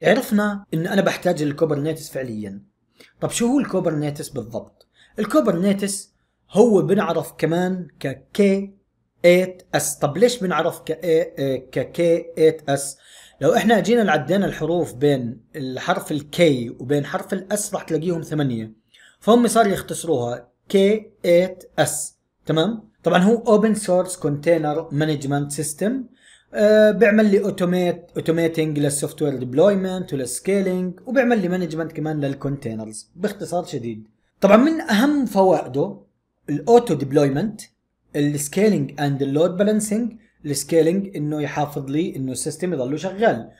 يعني عرفنا ان انا بحتاج الكوبرنيتس فعليا طب شو هو الكوبرنيتس بالضبط الكوبرنيتس هو بنعرف كمان ك K 8 S طب ليش بنعرف ك آه، ك K 8 S لو احنا اجينا عدينا الحروف بين الحرف الكي وبين حرف الاس راح تلاقيهم ثمانية فهم صار يختصروها كي 8 اس تمام طبعا هو اوبن سورس كونتينر مانجمنت سيستم أه بيعمل لي اوتوميت اوتوميتنج للسوفت وير ديبلويمنت وللسكيلينج وبيعمل لي مانجمنت كمان للكونتينرز باختصار شديد طبعا من اهم فوائده الاوتو ديبلويمنت السكيلينج اند اللود بالانسنج السكيلينج انه يحافظ لي انه السيستم يضله شغال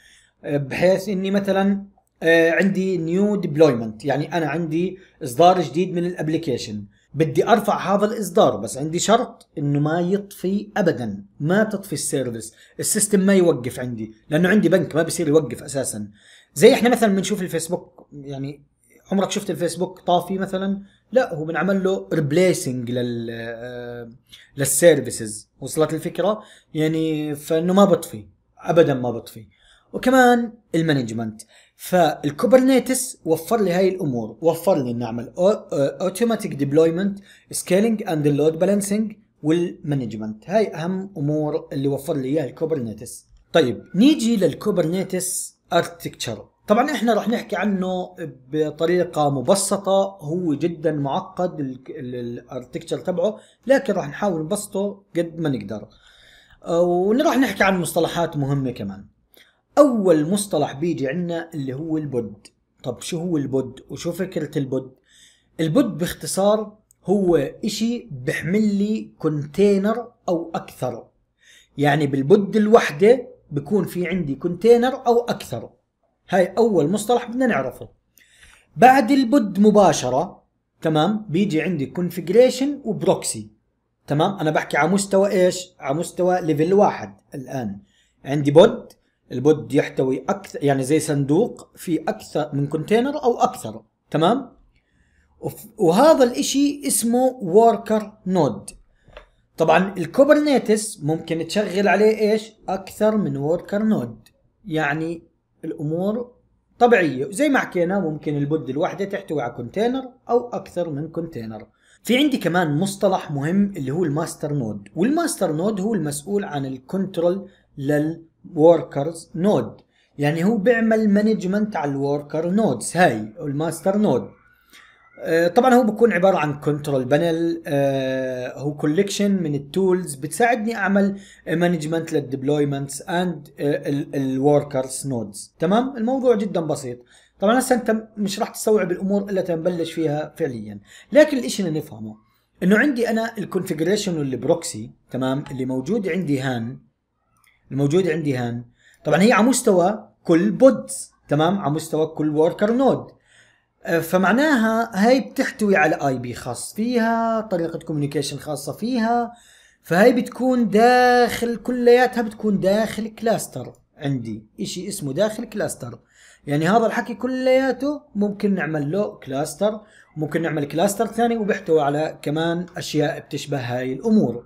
آه، بحيث اني مثلا آه، عندي نيو ديبلويمنت يعني انا عندي اصدار جديد من الابلكيشن بدي ارفع هذا الاصدار بس عندي شرط انه ما يطفي ابدا ما تطفي السيرفيس السيستم ما يوقف عندي لانه عندي بنك ما بصير يوقف اساسا زي احنا مثلا بنشوف الفيسبوك يعني عمرك شفت الفيسبوك طافي مثلا لا هو بنعمل له ريبليسنج لل آه، للسيرفيسز وصلت الفكره يعني فانه ما بطفي ابدا ما بطفي وكمان المانجمنت فالكوبرنيتس وفر لي هاي الامور وفر لي اني اعمل اوتوماتيك ديبلويمنت سكيلينج اند لود بالانسنج والمانجمنت هاي اهم امور اللي وفر لي اياها الكوبرنيتس طيب نيجي للكوبرنيتس اركتكتشر طبعا احنا راح نحكي عنه بطريقه مبسطه هو جدا معقد الاركتكتشر تبعه لكن راح نحاول نبسطه قد ما نقدر وراح نحكي عن مصطلحات مهمه كمان اول مصطلح بيجي عندنا اللي هو البود طب شو هو البود وشو فكره البود البود باختصار هو اشي بحمل لي كونتينر او اكثر يعني بالبود الوحده بكون في عندي كونتينر او اكثر هاي اول مصطلح بدنا نعرفه بعد البود مباشره تمام بيجي عندي كونفجريشن وبروكسي تمام انا بحكي على مستوى ايش على مستوى ليفل واحد الان عندي بود البود يحتوي اكثر يعني زي صندوق في اكثر من كونتينر او اكثر تمام وهذا الاشي اسمه وركر نود طبعا الكوبرنيتس ممكن تشغل عليه ايش اكثر من وركر نود يعني الامور طبيعيه زي ما حكينا ممكن البود الواحده تحتوي على كونتينر او اكثر من كونتينر في عندي كمان مصطلح مهم اللي هو الماستر نود والماستر نود هو المسؤول عن الكنترول لل وركرز نود يعني هو بيعمل مانجمنت على الوركر نودز هاي الماستر نود آه، طبعا هو بكون عباره عن كنترول بانل آه، هو كوليكشن من التولز بتساعدني اعمل مانجمنت للديبلويمنتس اند الوركرز نودز تمام الموضوع جدا بسيط طبعا هسه انت مش راح تستوعب الامور الا تنبلش فيها فعليا لكن الشيء اللي نفهمه انه عندي انا الكونفجريشن والبروكسي تمام اللي موجود عندي هان الموجوده عندي هان طبعا هي على مستوى كل بود تمام على مستوى كل وركر نود أه، فمعناها هاي بتحتوي على اي بي خاص فيها طريقه كوميونيكيشن خاصه فيها فهي بتكون داخل كلياتها بتكون داخل كلاستر عندي اشي اسمه داخل كلاستر يعني هذا الحكي كلياته ممكن نعمل له كلاستر ممكن نعمل كلاستر ثاني وبيحتوي على كمان اشياء بتشبه هاي الامور